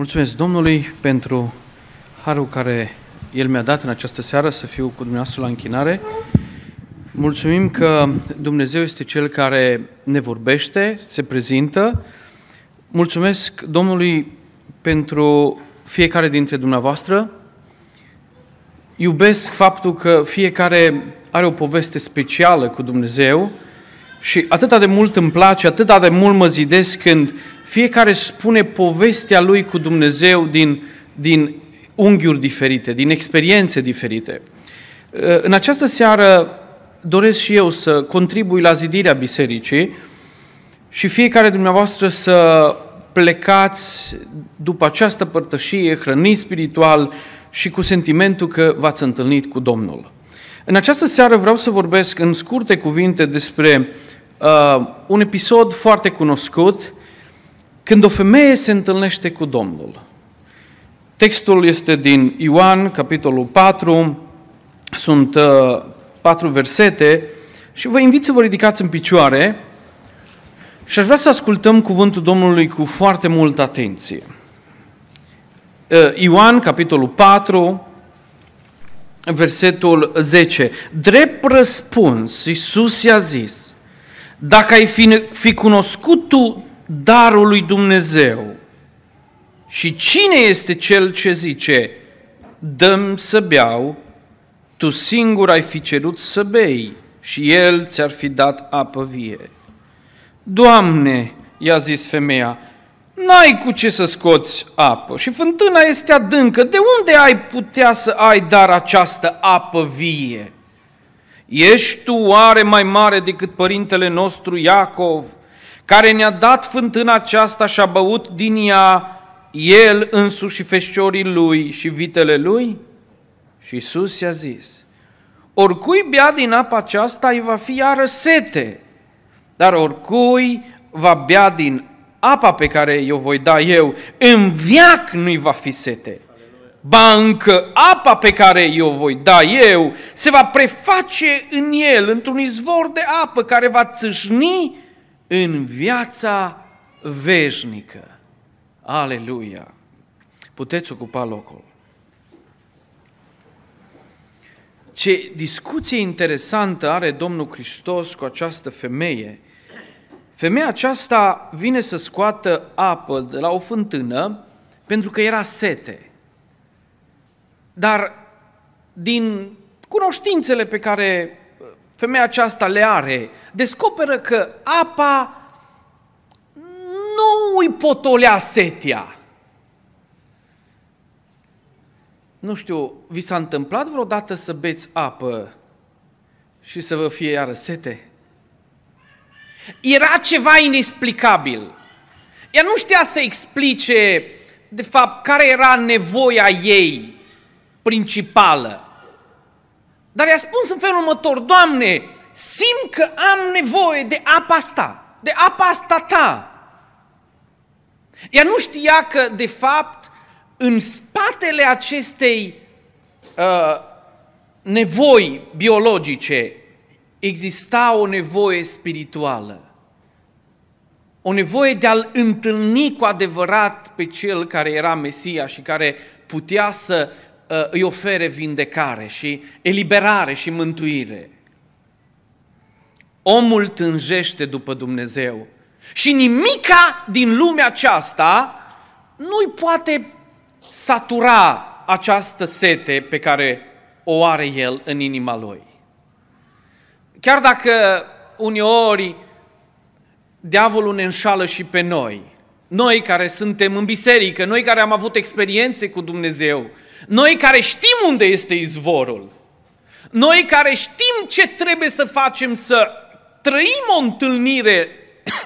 Mulțumesc Domnului pentru harul care El mi-a dat în această seară să fiu cu dumneavoastră la închinare. Mulțumim că Dumnezeu este Cel care ne vorbește, se prezintă. Mulțumesc Domnului pentru fiecare dintre dumneavoastră. Iubesc faptul că fiecare are o poveste specială cu Dumnezeu și atâta de mult îmi place, atâta de mult mă zidesc când fiecare spune povestea lui cu Dumnezeu din, din unghiuri diferite, din experiențe diferite. Uh, în această seară doresc și eu să contribui la zidirea bisericii și fiecare dumneavoastră să plecați după această părtășie, hrăniți spiritual și cu sentimentul că v-ați întâlnit cu Domnul. În această seară vreau să vorbesc în scurte cuvinte despre uh, un episod foarte cunoscut când o femeie se întâlnește cu Domnul, textul este din Ioan, capitolul 4, sunt uh, patru versete și vă invit să vă ridicați în picioare și aș vrea să ascultăm cuvântul Domnului cu foarte multă atenție. Uh, Ioan, capitolul 4, versetul 10. Drept răspuns, Iisus i-a zis, dacă ai fi, fi cunoscut tu darul lui Dumnezeu. Și cine este cel ce zice, dăm să beau, tu singur ai fi cerut să bei și el ți-ar fi dat apă vie. Doamne, i-a zis femeia, n-ai cu ce să scoți apă și fântâna este adâncă, de unde ai putea să ai dar această apă vie? Ești tu oare mai mare decât părintele nostru Iacov, care ne-a dat fântâna aceasta și a băut din ea el însuși și feșciorii lui și vitele lui? Și Iisus i-a zis, oricui bea din apa aceasta îi va fi iară sete, dar oricui va bea din apa pe care eu voi da eu, în viac nu-i va fi sete. Ba încă apa pe care eu voi da eu se va preface în el, într-un izvor de apă care va țâșni în viața veșnică. Aleluia! Puteți ocupa locul. Ce discuție interesantă are Domnul Hristos cu această femeie. Femeia aceasta vine să scoată apă de la o fântână pentru că era sete. Dar din cunoștințele pe care femeia aceasta le are, descoperă că apa nu îi potolea setia. Nu știu, vi s-a întâmplat vreodată să beți apă și să vă fie iară sete? Era ceva inexplicabil. Ea nu știa să explice, de fapt, care era nevoia ei principală. Dar i-a spus în felul următor, Doamne, simt că am nevoie de apa asta, de apa asta ta. Ea nu știa că, de fapt, în spatele acestei uh, nevoi biologice exista o nevoie spirituală. O nevoie de a-L întâlni cu adevărat pe Cel care era Mesia și care putea să Uh, îi ofere vindecare și eliberare și mântuire. Omul tânjește după Dumnezeu și nimica din lumea aceasta nu-i poate satura această sete pe care o are el în inima lui. Chiar dacă uneori diavolul ne înșală și pe noi, noi care suntem în biserică, noi care am avut experiențe cu Dumnezeu, noi care știm unde este izvorul, noi care știm ce trebuie să facem să trăim o întâlnire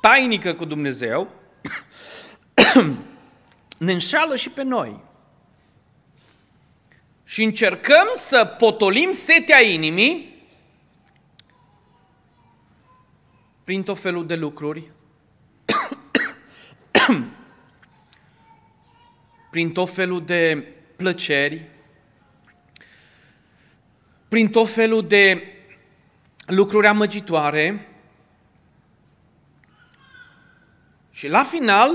tainică cu Dumnezeu, ne înșală și pe noi. Și încercăm să potolim setea inimii prin tot felul de lucruri prin tot felul de plăceri, prin tot felul de lucruri amăgitoare. Și la final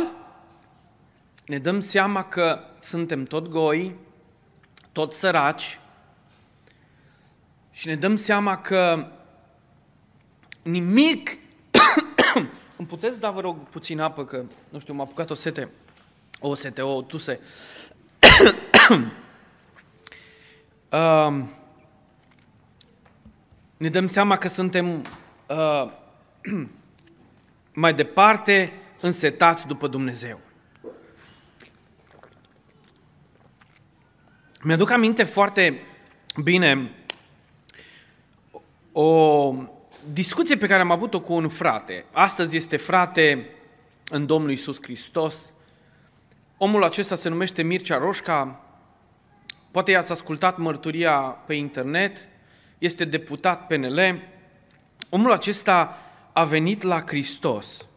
ne dăm seama că suntem tot goi, tot săraci și ne dăm seama că nimic... Îmi puteți da, vă rog, puțin apă, că, nu știu, m-a apucat o sete o să te, o tuse. uh, ne dăm seama că suntem uh, mai departe însetați după Dumnezeu. Mi-aduc aminte foarte bine o discuție pe care am avut-o cu un frate. Astăzi este frate în Domnul Isus Hristos Omul acesta se numește Mircea Roșca, poate i-ați ascultat mărturia pe internet, este deputat PNL. Omul acesta a venit la Hristos.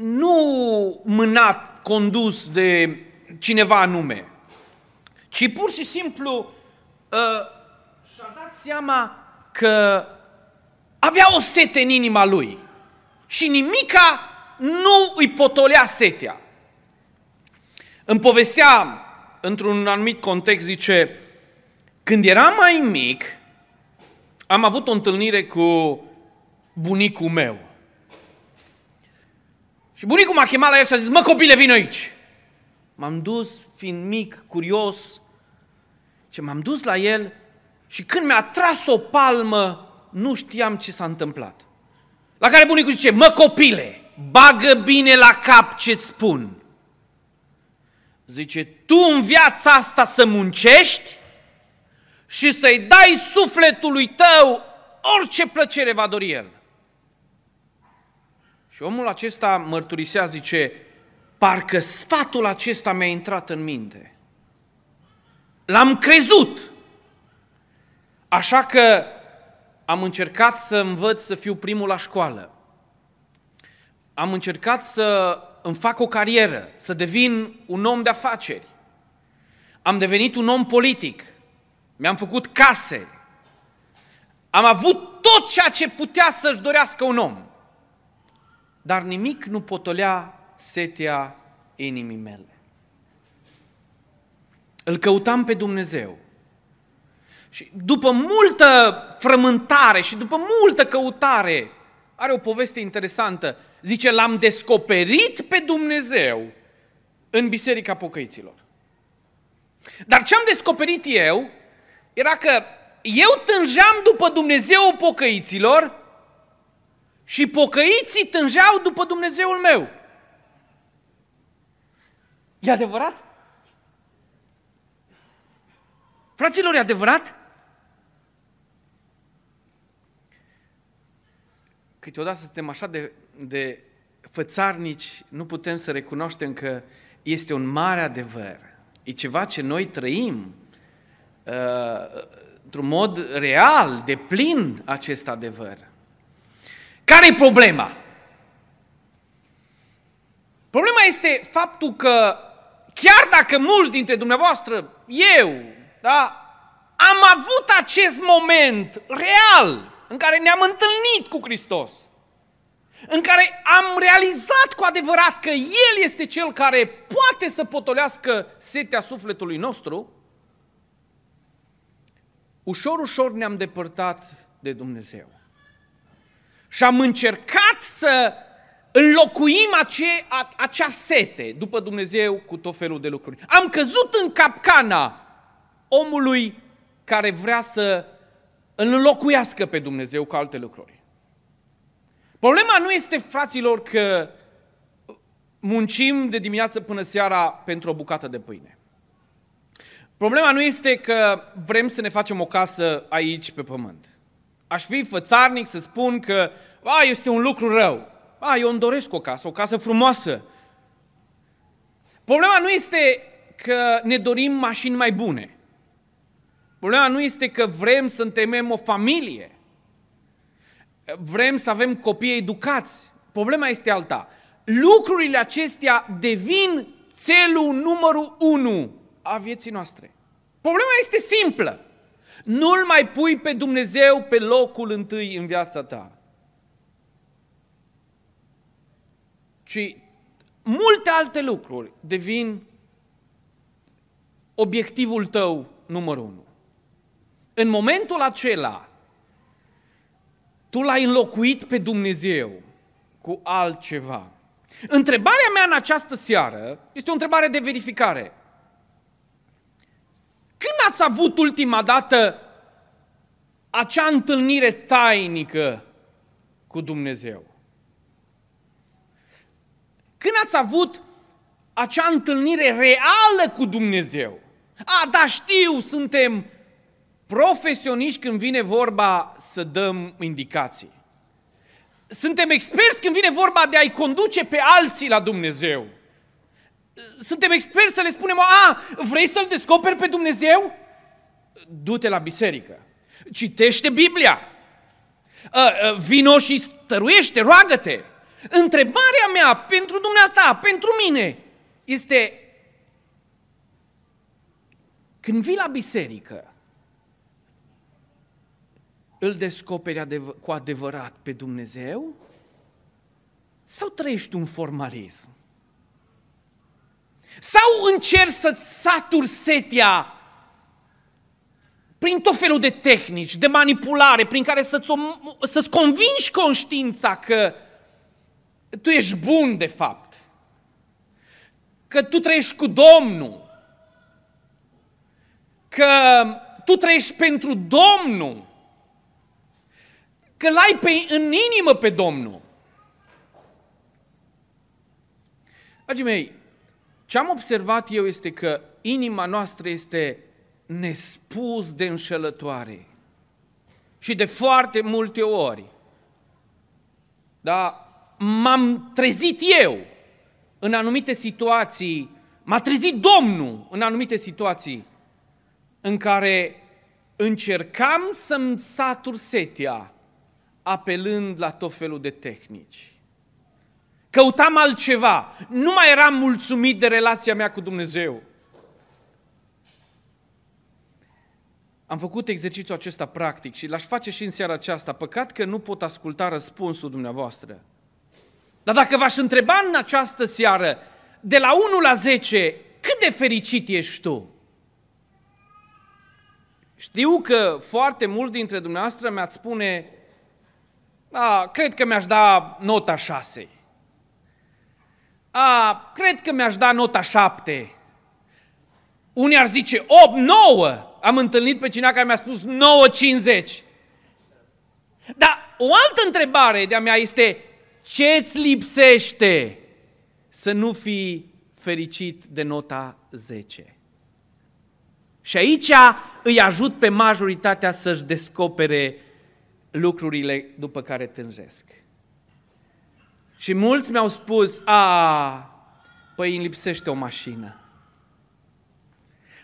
Nu mânat, condus de cineva anume, ci pur și simplu uh, și-a dat seama că avea o sete în inima lui și nimica nu îi potolea setea. Îmi povestea, într-un anumit context, zice, când eram mai mic, am avut o întâlnire cu bunicul meu. Și bunicul m-a chemat la el și a zis, mă copile, vin aici. M-am dus, fiind mic, curios, și m-am dus la el și când mi-a tras o palmă, nu știam ce s-a întâmplat. La care bunicul zice, mă copile, bagă bine la cap ce-ți spun. Zice, tu în viața asta să muncești și să-i dai sufletului tău orice plăcere va dori el. Și omul acesta mărturisea, zice, parcă sfatul acesta mi-a intrat în minte. L-am crezut. Așa că am încercat să învăț să fiu primul la școală. Am încercat să îmi fac o carieră, să devin un om de afaceri. Am devenit un om politic. Mi-am făcut case. Am avut tot ceea ce putea să-și dorească un om. Dar nimic nu potolea setea inimii mele. Îl căutam pe Dumnezeu. Și după multă frământare și după multă căutare, are o poveste interesantă. Zice, l-am descoperit pe Dumnezeu în Biserica Pocăiților. Dar ce am descoperit eu era că eu tânjeam după Dumnezeu pocăiților și pocăiții tânjeau după Dumnezeul meu. E adevărat? Fraților, e adevărat? Câteodată suntem așa de de fățarnici nu putem să recunoaștem că este un mare adevăr. E ceva ce noi trăim uh, într-un mod real, de plin acest adevăr. Care e problema? Problema este faptul că chiar dacă mulți dintre dumneavoastră, eu, da, am avut acest moment real în care ne-am întâlnit cu Hristos – în care am realizat cu adevărat că El este Cel care poate să potolească setea sufletului nostru, ușor, ușor ne-am depărtat de Dumnezeu. Și am încercat să înlocuim ace, a, acea sete după Dumnezeu cu tot felul de lucruri. Am căzut în capcana omului care vrea să înlocuiască pe Dumnezeu cu alte lucruri. Problema nu este, fraților, că muncim de dimineață până seara pentru o bucată de pâine. Problema nu este că vrem să ne facem o casă aici pe pământ. Aș fi fățarnic să spun că a, este un lucru rău. A, eu îmi doresc o casă, o casă frumoasă. Problema nu este că ne dorim mașini mai bune. Problema nu este că vrem să temem o familie vrem să avem copii educați. Problema este alta. Lucrurile acestea devin țelul numărul unu a vieții noastre. Problema este simplă. Nu-L mai pui pe Dumnezeu pe locul întâi în viața ta. Ci multe alte lucruri devin obiectivul tău numărul unu. În momentul acela, tu l-ai înlocuit pe Dumnezeu cu altceva. Întrebarea mea în această seară este o întrebare de verificare. Când ați avut ultima dată acea întâlnire tainică cu Dumnezeu? Când ați avut acea întâlnire reală cu Dumnezeu? A, da, știu, suntem profesioniști când vine vorba să dăm indicații. Suntem experți când vine vorba de a-i conduce pe alții la Dumnezeu. Suntem experți să le spunem, a, vrei să-L descoperi pe Dumnezeu? Du-te la biserică, citește Biblia, ă, ă, vino și stăruiește, roagă-te. Întrebarea mea pentru dumneata, pentru mine, este când vii la biserică, îl descoperi adev- cu adevărat pe Dumnezeu sau trăiești un formalism? Sau încerci să-ți saturi setia prin tot felul de tehnici, de manipulare, prin care să-ți, om- să-ți convingi conștiința că tu ești bun de fapt, că tu trăiești cu Domnul, că tu trăiești pentru Domnul, că l-ai pe, în inimă pe Domnul. Dragii mei, ce am observat eu este că inima noastră este nespus de înșelătoare. Și de foarte multe ori, da, m-am trezit eu în anumite situații, m-a trezit Domnul în anumite situații în care încercam să-mi satur setea apelând la tot felul de tehnici. Căutam altceva. Nu mai eram mulțumit de relația mea cu Dumnezeu. Am făcut exercițiul acesta practic și l-aș face și în seara aceasta. Păcat că nu pot asculta răspunsul dumneavoastră. Dar dacă v-aș întreba în această seară, de la 1 la 10, cât de fericit ești tu? Știu că foarte mulți dintre dumneavoastră mi-ați spune da, cred că mi-aș da nota 6. A, cred că mi-aș da nota 7. Unii ar zice 8, 9. Am întâlnit pe cineva care mi-a spus 9, 50. Dar o altă întrebare de-a mea este ce îți lipsește să nu fii fericit de nota 10? Și aici îi ajut pe majoritatea să-și descopere lucrurile după care tânjesc. Și mulți mi-au spus, a, păi îmi lipsește o mașină.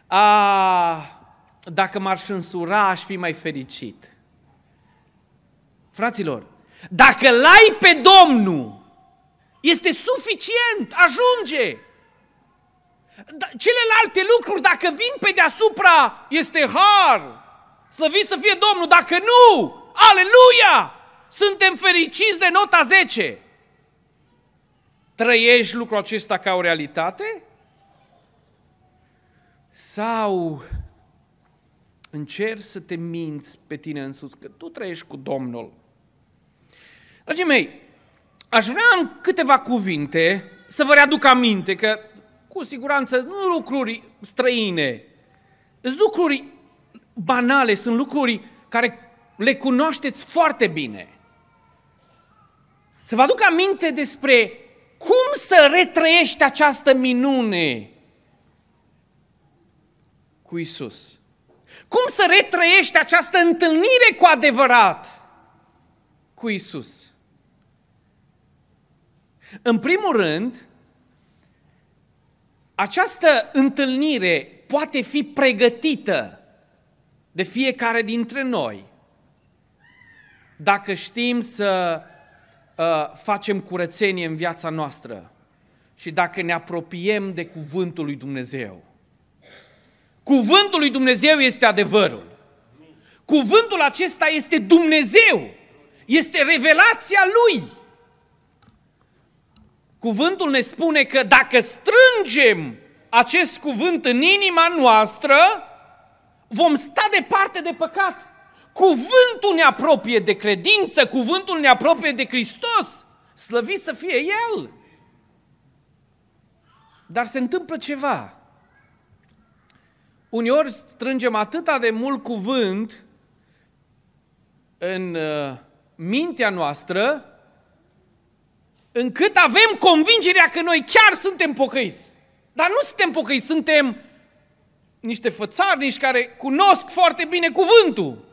A, dacă m-aș însura, aș fi mai fericit. Fraților, dacă l-ai pe Domnul, este suficient, ajunge. Da, celelalte lucruri, dacă vin pe deasupra, este har. Slăviți să fie Domnul, dacă nu, Aleluia! Suntem fericiți de nota 10. Trăiești lucrul acesta ca o realitate? Sau încerci să te minți pe tine însuți că tu trăiești cu Domnul? Dragii mei, aș vrea în câteva cuvinte să vă readuc aminte că cu siguranță nu lucruri străine, sunt lucruri banale, sunt lucruri care le cunoașteți foarte bine. Să vă aduc aminte despre cum să retrăiești această minune cu Isus. Cum să retrăiești această întâlnire cu adevărat cu Isus? În primul rând, această întâlnire poate fi pregătită de fiecare dintre noi dacă știm să uh, facem curățenie în viața noastră și dacă ne apropiem de cuvântul lui Dumnezeu. Cuvântul lui Dumnezeu este adevărul. Cuvântul acesta este Dumnezeu. Este revelația lui. Cuvântul ne spune că dacă strângem acest cuvânt în inima noastră, vom sta departe de păcat. Cuvântul ne apropie de credință, cuvântul ne apropie de Hristos. Slăvit să fie El! Dar se întâmplă ceva. Uneori strângem atâta de mult cuvânt în uh, mintea noastră, încât avem convingerea că noi chiar suntem pocăiți. Dar nu suntem pocăiți, suntem niște fățarnici care cunosc foarte bine cuvântul.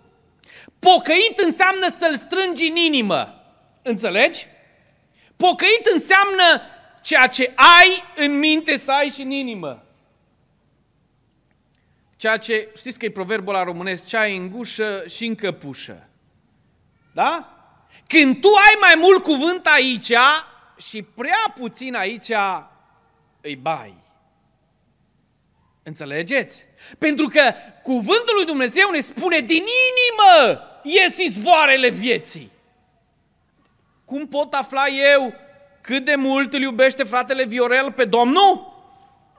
Pocăit înseamnă să-l strângi în inimă. Înțelegi? Pocăit înseamnă ceea ce ai în minte să ai și în inimă. Ceea ce, știți că e proverbul la românesc, ce ai în gușă și în căpușă. Da? Când tu ai mai mult cuvânt aici și prea puțin aici, îi bai. Înțelegeți? Pentru că cuvântul lui Dumnezeu ne spune din inimă ies izvoarele vieții. Cum pot afla eu cât de mult îl iubește fratele Viorel pe Domnul?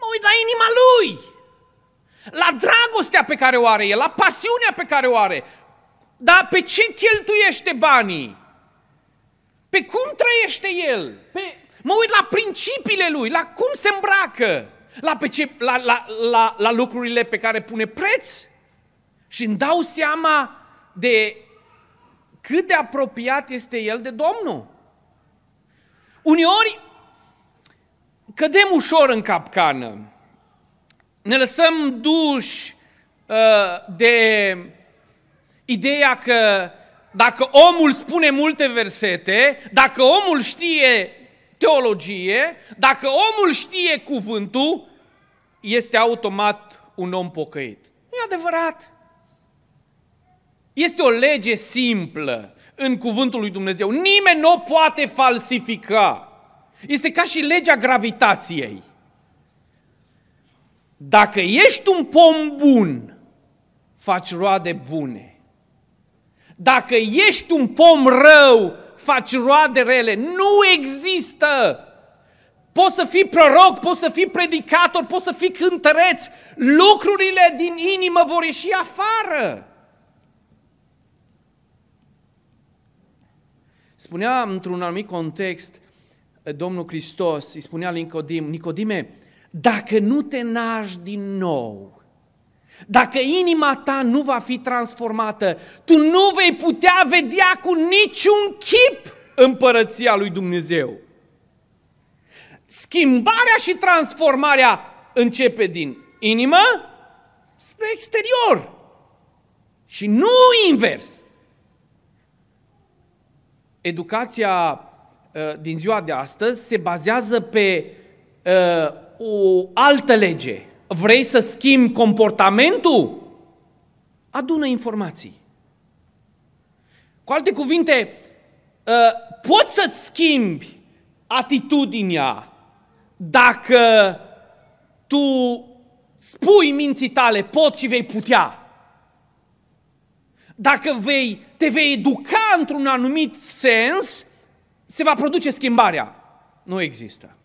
Mă uit la inima lui, la dragostea pe care o are el, la pasiunea pe care o are. Dar pe ce cheltuiește banii? Pe cum trăiește el? Pe... Mă uit la principiile lui, la cum se îmbracă, la, pe ce... la, la, la, la lucrurile pe care pune preț. Și îmi dau seama de cât de apropiat este el de Domnul. Uneori cădem ușor în capcană, ne lăsăm duși uh, de ideea că dacă omul spune multe versete, dacă omul știe teologie, dacă omul știe cuvântul, este automat un om pocăit. Nu e adevărat. Este o lege simplă în cuvântul lui Dumnezeu. Nimeni nu o poate falsifica. Este ca și legea gravitației. Dacă ești un pom bun, faci roade bune. Dacă ești un pom rău, faci roade rele. Nu există! Poți să fii proroc, poți să fii predicator, poți să fii cântăreț. Lucrurile din inimă vor ieși afară. Spunea într-un anumit context eh, Domnul Hristos, îi spunea lui Nicodim, Nicodime, dacă nu te naști din nou, dacă inima ta nu va fi transformată, tu nu vei putea vedea cu niciun chip împărăția lui Dumnezeu. Schimbarea și transformarea începe din inimă spre exterior și nu invers educația uh, din ziua de astăzi se bazează pe uh, o altă lege. Vrei să schimbi comportamentul? Adună informații. Cu alte cuvinte, uh, poți să-ți schimbi atitudinea dacă tu spui minții tale, pot și vei putea. Dacă vei, te vei educa într-un anumit sens, se va produce schimbarea. Nu există.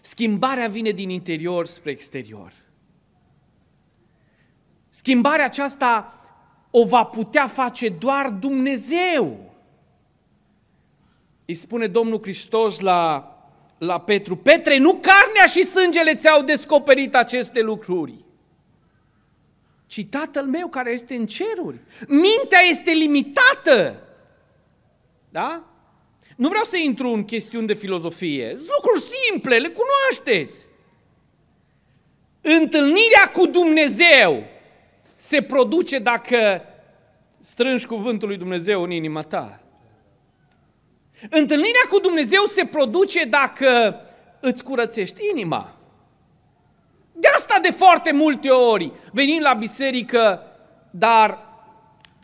Schimbarea vine din interior spre exterior. Schimbarea aceasta o va putea face doar Dumnezeu. Îi spune Domnul Hristos la, la Petru, Petre, nu carnea și sângele ți-au descoperit aceste lucruri, ci Tatăl meu care este în ceruri. Mintea este limitată. Da? Nu vreau să intru în chestiuni de filozofie. Sunt lucruri simple, le cunoașteți. Întâlnirea cu Dumnezeu se produce dacă strângi cuvântul lui Dumnezeu în inima ta. Întâlnirea cu Dumnezeu se produce dacă îți curățești inima. De asta de foarte multe ori venim la biserică, dar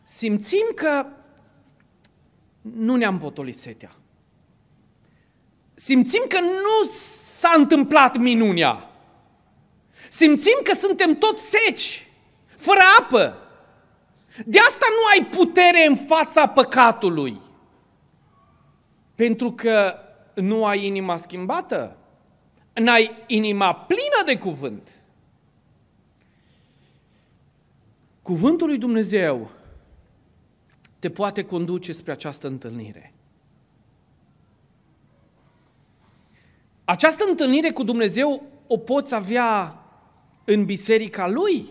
simțim că nu ne-am potolit setea. Simțim că nu s-a întâmplat minunea. Simțim că suntem tot seci, fără apă. De asta nu ai putere în fața păcatului. Pentru că nu ai inima schimbată n-ai inima plină de cuvânt. Cuvântul lui Dumnezeu te poate conduce spre această întâlnire. Această întâlnire cu Dumnezeu o poți avea în biserica Lui.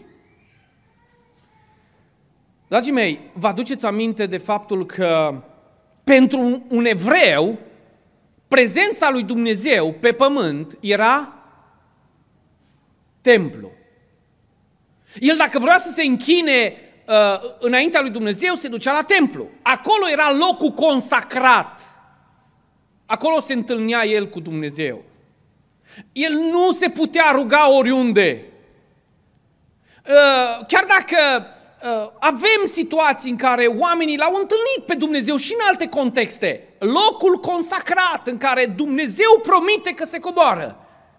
Dragii mei, vă aduceți aminte de faptul că pentru un evreu, prezența lui Dumnezeu pe pământ era templu. El dacă vrea să se închine uh, înaintea lui Dumnezeu, se ducea la templu. Acolo era locul consacrat. Acolo se întâlnea el cu Dumnezeu. El nu se putea ruga oriunde. Uh, chiar dacă uh, avem situații în care oamenii l-au întâlnit pe Dumnezeu și în alte contexte, locul consacrat în care Dumnezeu promite că se coboară,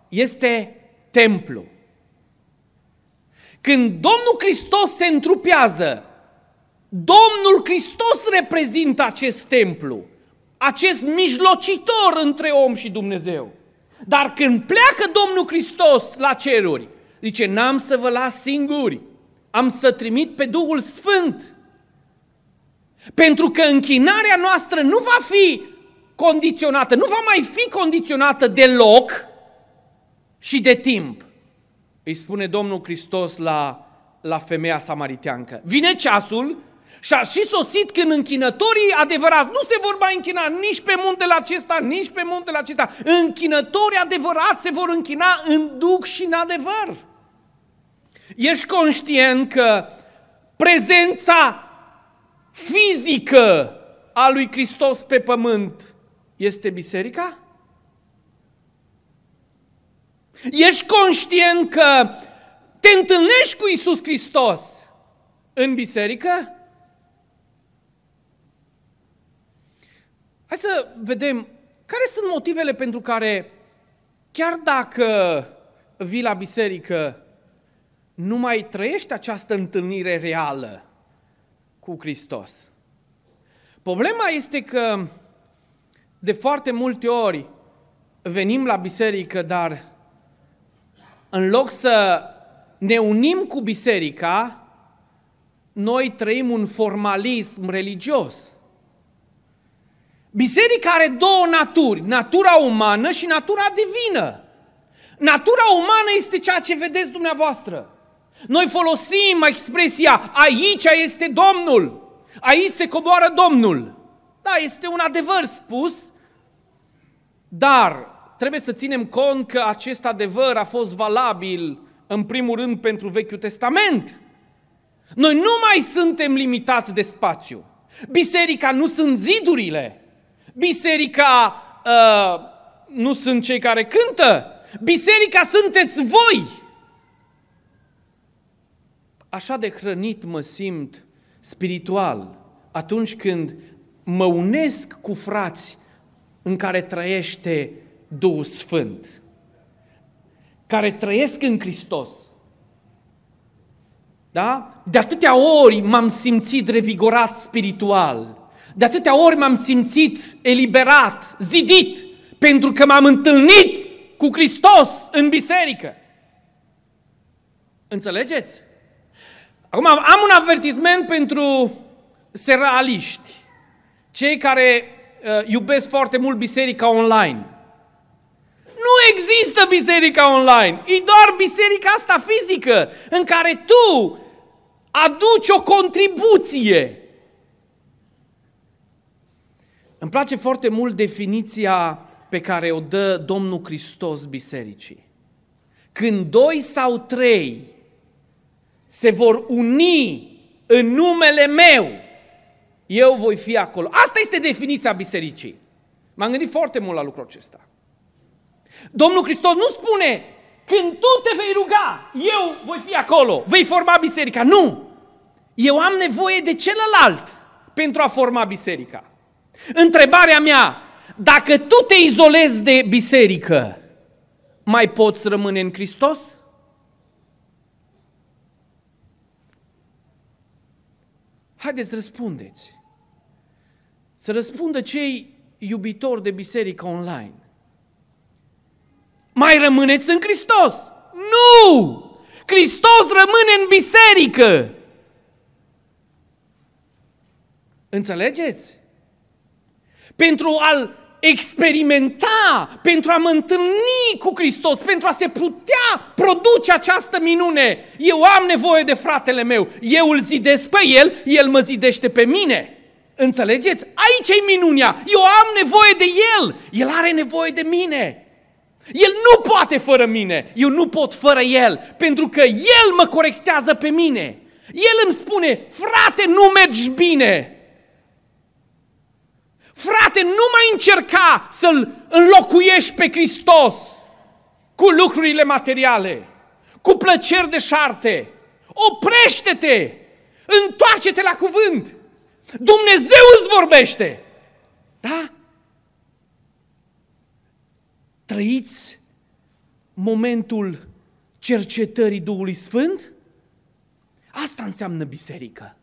este templu. Când Domnul Hristos se întrupează, Domnul Hristos reprezintă acest templu, acest mijlocitor între om și Dumnezeu. Dar când pleacă Domnul Hristos la ceruri, zice, n-am să vă las singuri, am să trimit pe Duhul Sfânt pentru că închinarea noastră nu va fi condiționată, nu va mai fi condiționată de loc și de timp. Îi spune Domnul Hristos la, la femeia samariteancă. Vine ceasul și a și sosit când închinătorii adevărați nu se vor mai închina nici pe muntele acesta, nici pe muntele acesta. Închinătorii adevărați se vor închina în duc și în adevăr. Ești conștient că prezența fizică a lui Hristos pe pământ este biserica? Ești conștient că te întâlnești cu Isus Hristos în biserică? Hai să vedem care sunt motivele pentru care, chiar dacă vii la biserică, nu mai trăiești această întâlnire reală cu Hristos. Problema este că de foarte multe ori venim la biserică, dar în loc să ne unim cu biserica, noi trăim un formalism religios. Biserica are două naturi, natura umană și natura divină. Natura umană este ceea ce vedeți dumneavoastră. Noi folosim expresia aici este Domnul, aici se coboară Domnul. Da, este un adevăr spus, dar trebuie să ținem cont că acest adevăr a fost valabil în primul rând pentru Vechiul Testament. Noi nu mai suntem limitați de spațiu. Biserica nu sunt zidurile. Biserica uh, nu sunt cei care cântă. Biserica sunteți voi așa de hrănit mă simt spiritual atunci când mă unesc cu frați în care trăiește Duhul Sfânt, care trăiesc în Hristos. Da? De atâtea ori m-am simțit revigorat spiritual, de atâtea ori m-am simțit eliberat, zidit, pentru că m-am întâlnit cu Hristos în biserică. Înțelegeți? Acum am un avertisment pentru seraliști, cei care uh, iubesc foarte mult biserica online. Nu există biserica online, e doar biserica asta fizică în care tu aduci o contribuție. Îmi place foarte mult definiția pe care o dă Domnul Hristos bisericii. Când doi sau trei se vor uni în numele meu, eu voi fi acolo. Asta este definiția bisericii. M-am gândit foarte mult la lucrul acesta. Domnul Hristos nu spune, când tu te vei ruga, eu voi fi acolo, vei forma biserica. Nu! Eu am nevoie de celălalt pentru a forma biserica. Întrebarea mea, dacă tu te izolezi de biserică, mai poți rămâne în Hristos? Haideți, răspundeți. Să răspundă cei iubitori de biserică online. Mai rămâneți în Hristos! Nu! Hristos rămâne în biserică! Înțelegeți? Pentru a-L experimenta, pentru a mă întâlni cu Hristos, pentru a se putea produce această minune. Eu am nevoie de fratele meu, eu îl zidesc pe el, el mă zidește pe mine. Înțelegeți? Aici e minunea. Eu am nevoie de el, el are nevoie de mine. El nu poate fără mine, eu nu pot fără el, pentru că el mă corectează pe mine. El îmi spune, frate, nu mergi bine. Frate, nu mai încerca să-L înlocuiești pe Hristos cu lucrurile materiale, cu plăceri de șarte. Oprește-te! Întoarce-te la cuvânt! Dumnezeu îți vorbește! Da? Trăiți momentul cercetării Duhului Sfânt? Asta înseamnă biserică.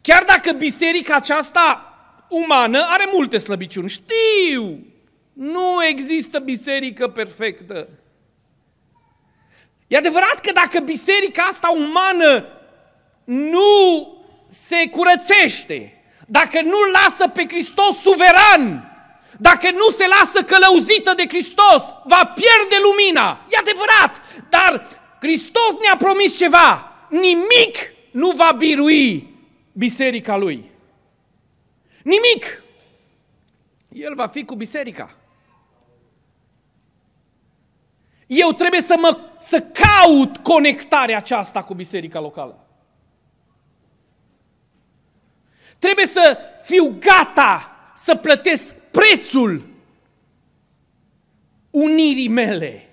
Chiar dacă biserica aceasta umană are multe slăbiciuni. Știu! Nu există biserică perfectă. E adevărat că dacă biserica asta umană nu se curățește, dacă nu lasă pe Hristos suveran, dacă nu se lasă călăuzită de Hristos, va pierde lumina. E adevărat, dar Hristos ne-a promis ceva. Nimic nu va birui biserica lui. Nimic! El va fi cu biserica. Eu trebuie să, mă, să caut conectarea aceasta cu biserica locală. Trebuie să fiu gata să plătesc prețul unirii mele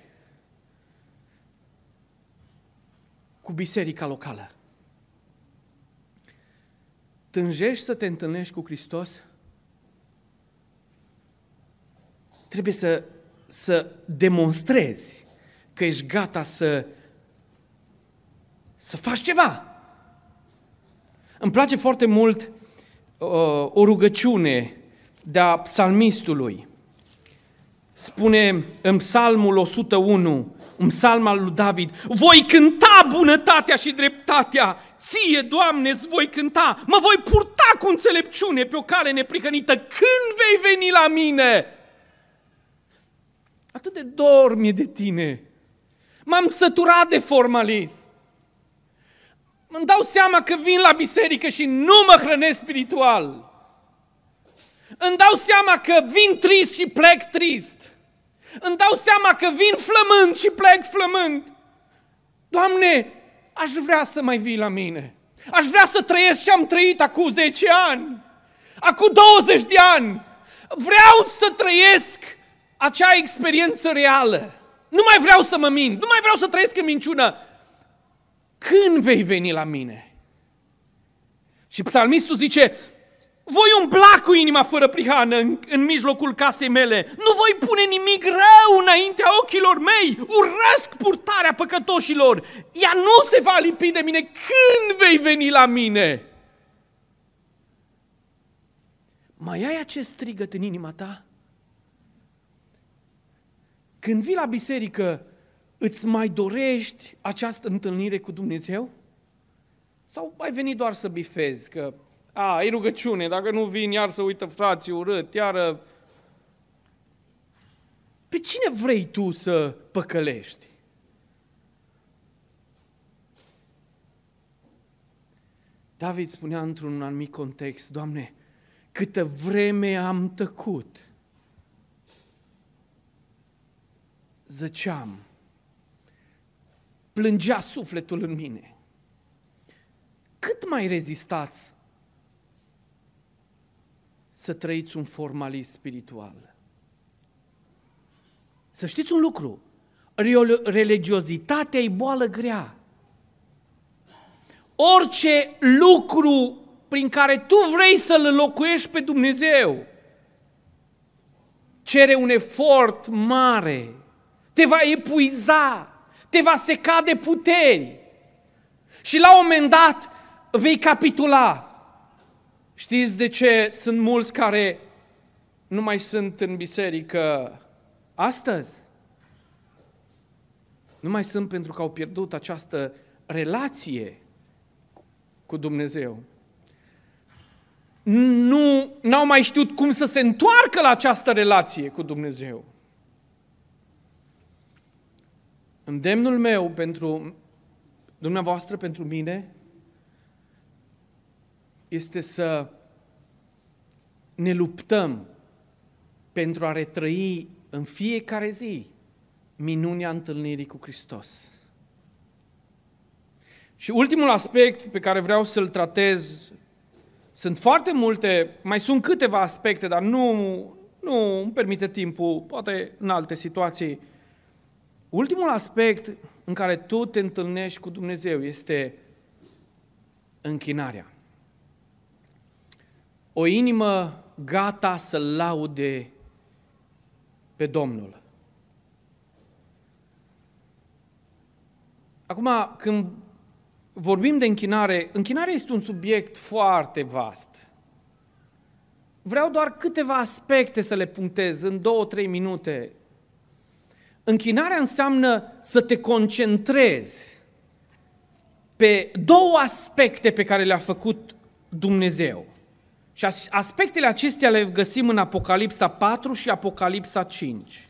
cu biserica locală. Tânjești să te întâlnești cu Hristos? Trebuie să, să demonstrezi că ești gata să, să faci ceva. Îmi place foarte mult uh, o rugăciune de-a psalmistului. Spune în psalmul 101, în psalma lui David, voi cânta bunătatea și dreptatea Ție, Doamne, îți voi cânta, mă voi purta cu înțelepciune pe o cale neprihănită când vei veni la mine. Atât de dormie de tine. M-am săturat de formalism. Îmi dau seama că vin la biserică și nu mă hrănesc spiritual. Îmi dau seama că vin trist și plec trist. Îmi dau seama că vin flămând și plec flămând. Doamne, aș vrea să mai vii la mine. Aș vrea să trăiesc ce am trăit acum 10 ani, acum 20 de ani. Vreau să trăiesc acea experiență reală. Nu mai vreau să mă mint, nu mai vreau să trăiesc în minciună. Când vei veni la mine? Și psalmistul zice, voi umbla cu inima fără prihană în, în mijlocul casei mele. Nu voi pune nimic rău înaintea ochilor mei. Urăsc purtarea păcătoșilor. Ea nu se va lipi de mine când vei veni la mine. Mai ai acest strigăt în inima ta? Când vii la biserică, îți mai dorești această întâlnire cu Dumnezeu? Sau ai venit doar să bifezi că a, e rugăciune, dacă nu vin, iar să uită frații urât, iară... Uh, pe cine vrei tu să păcălești? David spunea într-un anumit context, Doamne, câtă vreme am tăcut, zăceam, plângea sufletul în mine. Cât mai rezistați să trăiți un formalism spiritual. Să știți un lucru, religiozitatea e boală grea. Orice lucru prin care tu vrei să-L înlocuiești pe Dumnezeu cere un efort mare, te va epuiza, te va seca de puteri și la un moment dat vei capitula. Știți de ce sunt mulți care nu mai sunt în biserică astăzi? Nu mai sunt pentru că au pierdut această relație cu Dumnezeu. Nu n-au mai știut cum să se întoarcă la această relație cu Dumnezeu. Îndemnul meu pentru dumneavoastră, pentru mine, este să ne luptăm pentru a retrăi în fiecare zi minunea întâlnirii cu Hristos. Și ultimul aspect pe care vreau să-l tratez, sunt foarte multe, mai sunt câteva aspecte, dar nu, nu îmi permite timpul, poate în alte situații. Ultimul aspect în care tu te întâlnești cu Dumnezeu este închinarea o inimă gata să laude pe Domnul. Acum, când vorbim de închinare, închinarea este un subiect foarte vast. Vreau doar câteva aspecte să le punctez în două, trei minute. Închinarea înseamnă să te concentrezi pe două aspecte pe care le-a făcut Dumnezeu. Și aspectele acestea le găsim în Apocalipsa 4 și Apocalipsa 5.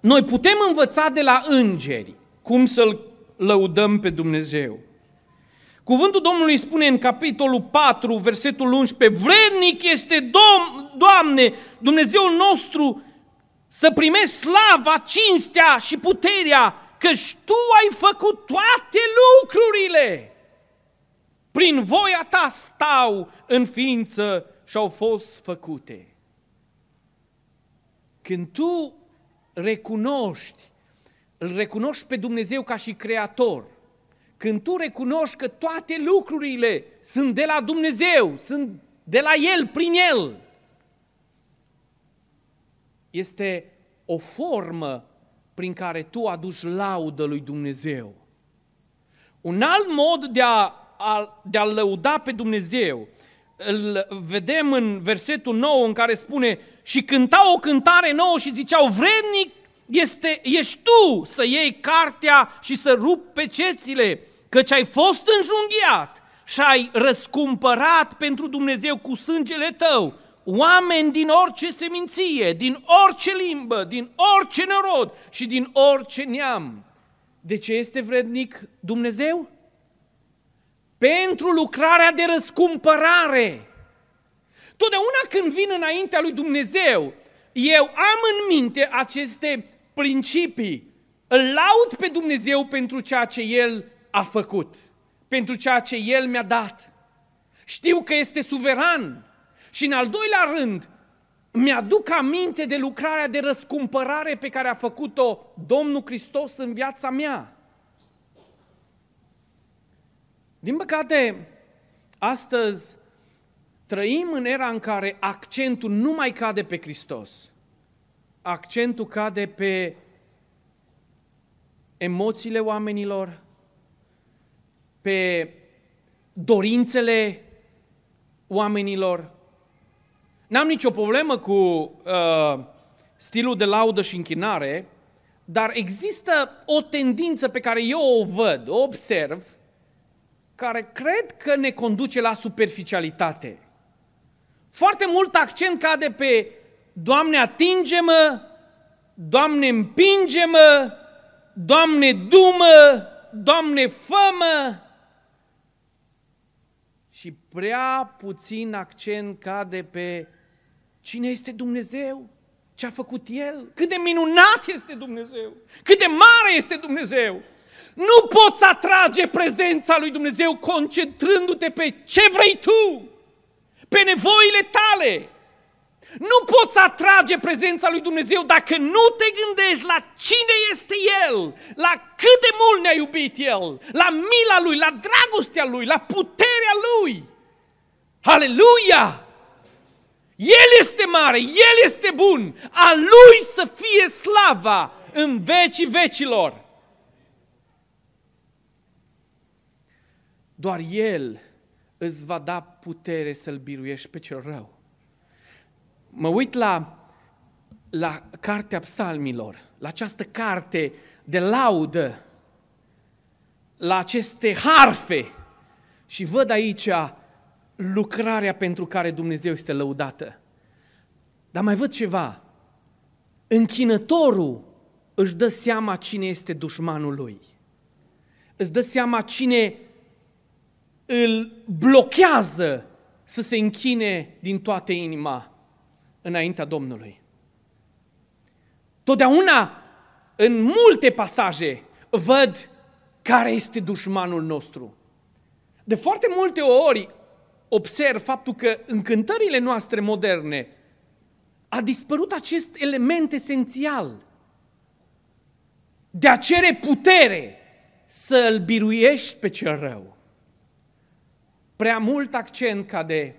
Noi putem învăța de la îngeri cum să-L lăudăm pe Dumnezeu. Cuvântul Domnului spune în capitolul 4, versetul 11, vrednic este Dom, Doamne, Dumnezeul nostru, să primești slava, cinstea și puterea, căci Tu ai făcut toate lucrurile. Prin voia ta stau în ființă și au fost făcute. Când tu recunoști, îl recunoști pe Dumnezeu ca și creator, când tu recunoști că toate lucrurile sunt de la Dumnezeu, sunt de la El, prin El, este o formă prin care tu aduci laudă lui Dumnezeu. Un alt mod de a a, de a lăuda pe Dumnezeu. Îl vedem în versetul nou în care spune și cântau o cântare nouă și ziceau vrednic este, ești tu să iei cartea și să rup pe cețile, căci ai fost înjunghiat și ai răscumpărat pentru Dumnezeu cu sângele tău oameni din orice seminție, din orice limbă, din orice norod și din orice neam. De ce este vrednic Dumnezeu? pentru lucrarea de răscumpărare. Totdeauna când vin înaintea lui Dumnezeu, eu am în minte aceste principii. Îl laud pe Dumnezeu pentru ceea ce El a făcut, pentru ceea ce El mi-a dat. Știu că este suveran și în al doilea rând mi-aduc aminte de lucrarea de răscumpărare pe care a făcut-o Domnul Hristos în viața mea. Din păcate, astăzi trăim în era în care accentul nu mai cade pe Hristos. Accentul cade pe emoțiile oamenilor, pe dorințele oamenilor. N-am nicio problemă cu uh, stilul de laudă și închinare, dar există o tendință pe care eu o văd, o observ, care cred că ne conduce la superficialitate. Foarte mult accent cade pe Doamne atinge-mă, Doamne împinge-mă, Doamne dumă, Doamne fămă. Și prea puțin accent cade pe cine este Dumnezeu, ce a făcut El, cât de minunat este Dumnezeu, cât de mare este Dumnezeu. Nu poți atrage prezența lui Dumnezeu concentrându-te pe ce vrei tu, pe nevoile tale. Nu poți atrage prezența lui Dumnezeu dacă nu te gândești la cine este El, la cât de mult ne-a iubit El, la mila Lui, la dragostea Lui, la puterea Lui. Aleluia! El este mare, El este bun, a Lui să fie slava în vecii vecilor. Doar El îți va da putere să-l biruiești pe cel rău. Mă uit la, la cartea psalmilor, la această carte de laudă, la aceste harfe și văd aici lucrarea pentru care Dumnezeu este lăudată. Dar mai văd ceva. Închinătorul își dă seama cine este dușmanul lui. Îți dă seama cine îl blochează să se închine din toată inima înaintea Domnului. Totdeauna, în multe pasaje, văd care este dușmanul nostru. De foarte multe ori observ faptul că în cântările noastre moderne a dispărut acest element esențial de a cere putere să îl biruiești pe cel rău. Prea mult accent cade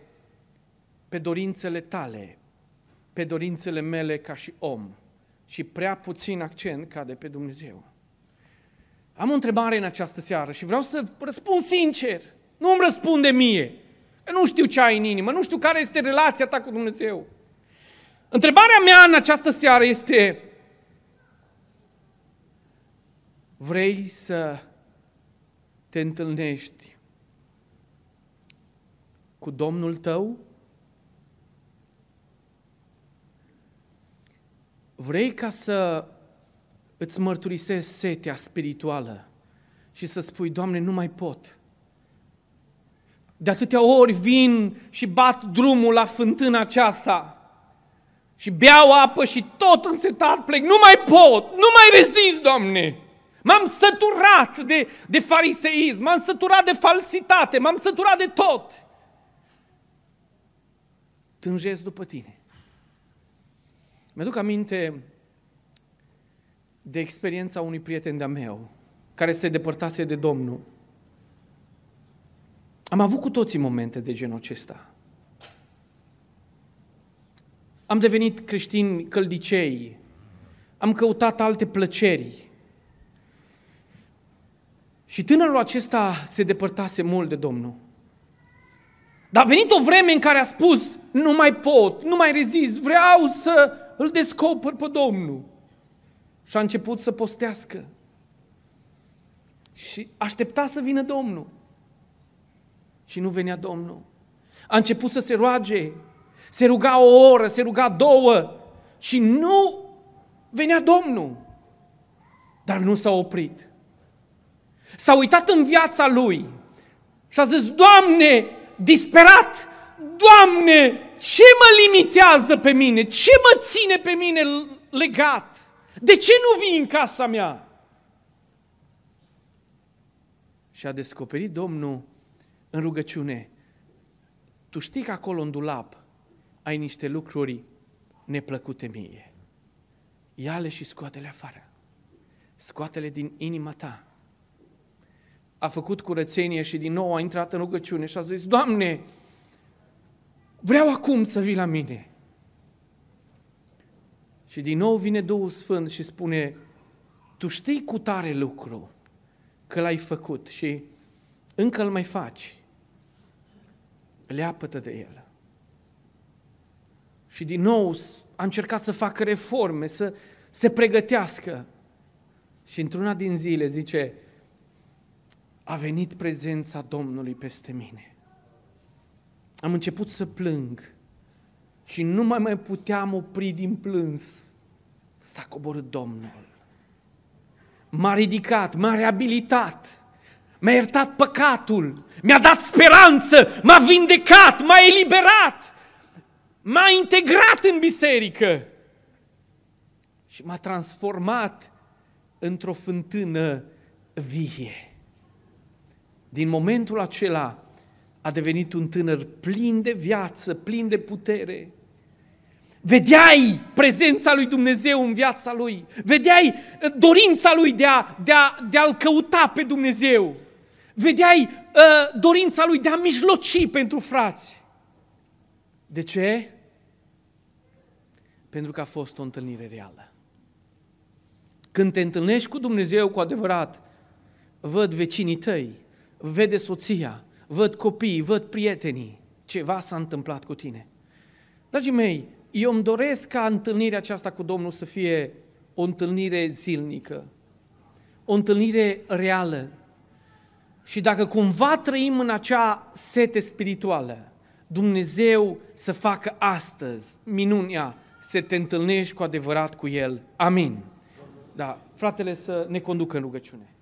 pe dorințele tale, pe dorințele mele ca și om și prea puțin accent cade pe Dumnezeu. Am o întrebare în această seară și vreau să răspund sincer. Nu îmi răspunde mie. Că nu știu ce ai în inimă, nu știu care este relația ta cu Dumnezeu. Întrebarea mea în această seară este Vrei să te întâlnești cu Domnul tău? Vrei ca să îți mărturisești setea spirituală și să spui, Doamne, nu mai pot. De atâtea ori vin și bat drumul la fântâna aceasta și beau apă și tot însetat plec. Nu mai pot, nu mai rezist, Doamne! M-am săturat de, de fariseism, m-am săturat de falsitate, m-am săturat de tot tânjesc după tine. Mi-aduc aminte de experiența unui prieten de-a meu, care se depărtase de Domnul. Am avut cu toții momente de genul acesta. Am devenit creștini căldicei, am căutat alte plăceri. Și tânărul acesta se depărtase mult de Domnul. Dar a venit o vreme în care a spus, nu mai pot, nu mai rezist, vreau să îl descoper pe Domnul. Și a început să postească. Și aștepta să vină Domnul. Și nu venea Domnul. A început să se roage, se ruga o oră, se ruga două și nu venea Domnul. Dar nu s-a oprit. S-a uitat în viața lui și a zis, Doamne, disperat, Doamne, ce mă limitează pe mine? Ce mă ține pe mine legat? De ce nu vii în casa mea? Și a descoperit Domnul în rugăciune. Tu știi că acolo în dulap ai niște lucruri neplăcute mie. Ia-le și scoate-le afară. Scoate-le din inima ta a făcut curățenie și din nou a intrat în rugăciune și a zis, Doamne, vreau acum să vii la mine. Și din nou vine Duhul Sfânt și spune, tu știi cu tare lucru că l-ai făcut și încă îl mai faci. Leapătă de el. Și din nou a încercat să facă reforme, să se pregătească. Și într-una din zile zice, a venit prezența Domnului peste mine. Am început să plâng și nu mai mai puteam opri din plâns. S-a coborât Domnul. M-a ridicat, m-a reabilitat, m a iertat păcatul, mi-a dat speranță, m-a vindecat, m-a eliberat, m-a integrat în biserică și m-a transformat într-o fântână vie. Din momentul acela a devenit un tânăr plin de viață, plin de putere. Vedeai prezența lui Dumnezeu în viața lui. Vedeai uh, dorința lui de, a, de, a, de a-L căuta pe Dumnezeu. Vedeai uh, dorința lui de a mijloci pentru frați. De ce? Pentru că a fost o întâlnire reală. Când te întâlnești cu Dumnezeu cu adevărat, văd vecinii tăi vede soția, văd copiii, văd prietenii, ceva s-a întâmplat cu tine. Dragii mei, eu îmi doresc ca întâlnirea aceasta cu Domnul să fie o întâlnire zilnică, o întâlnire reală. Și dacă cumva trăim în acea sete spirituală, Dumnezeu să facă astăzi minunea să te întâlnești cu adevărat cu El. Amin. Da, fratele să ne conducă în rugăciune.